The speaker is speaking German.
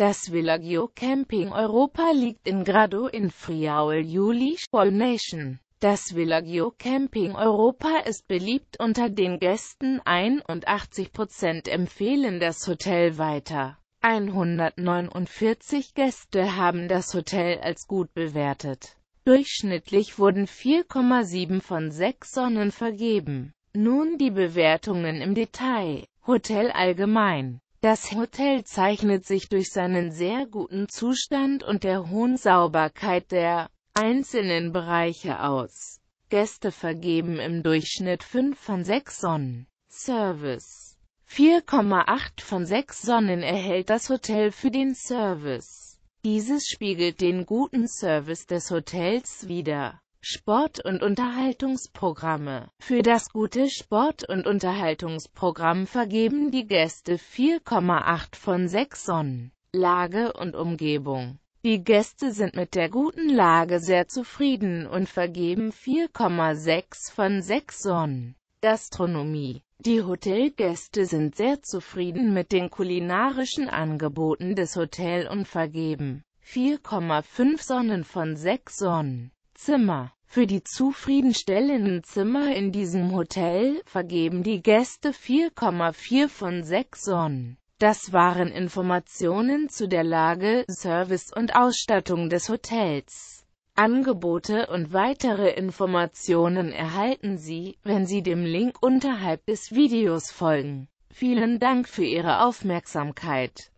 Das Villaggio Camping Europa liegt in Grado in Friaul Juli Shoal Nation. Das Villaggio Camping Europa ist beliebt unter den Gästen, 81% empfehlen das Hotel weiter. 149 Gäste haben das Hotel als gut bewertet. Durchschnittlich wurden 4,7 von 6 Sonnen vergeben. Nun die Bewertungen im Detail. Hotel allgemein das Hotel zeichnet sich durch seinen sehr guten Zustand und der hohen Sauberkeit der einzelnen Bereiche aus. Gäste vergeben im Durchschnitt 5 von 6 Sonnen. Service 4,8 von 6 Sonnen erhält das Hotel für den Service. Dieses spiegelt den guten Service des Hotels wider. Sport- und Unterhaltungsprogramme. Für das gute Sport- und Unterhaltungsprogramm vergeben die Gäste 4,8 von 6 Sonnen. Lage und Umgebung. Die Gäste sind mit der guten Lage sehr zufrieden und vergeben 4,6 von 6 Sonnen. Gastronomie. Die Hotelgäste sind sehr zufrieden mit den kulinarischen Angeboten des Hotels und vergeben 4,5 Sonnen von 6 Sonnen. Zimmer. Für die zufriedenstellenden Zimmer in diesem Hotel vergeben die Gäste 4,4 von 6 Sonnen. Das waren Informationen zu der Lage, Service und Ausstattung des Hotels. Angebote und weitere Informationen erhalten Sie, wenn Sie dem Link unterhalb des Videos folgen. Vielen Dank für Ihre Aufmerksamkeit.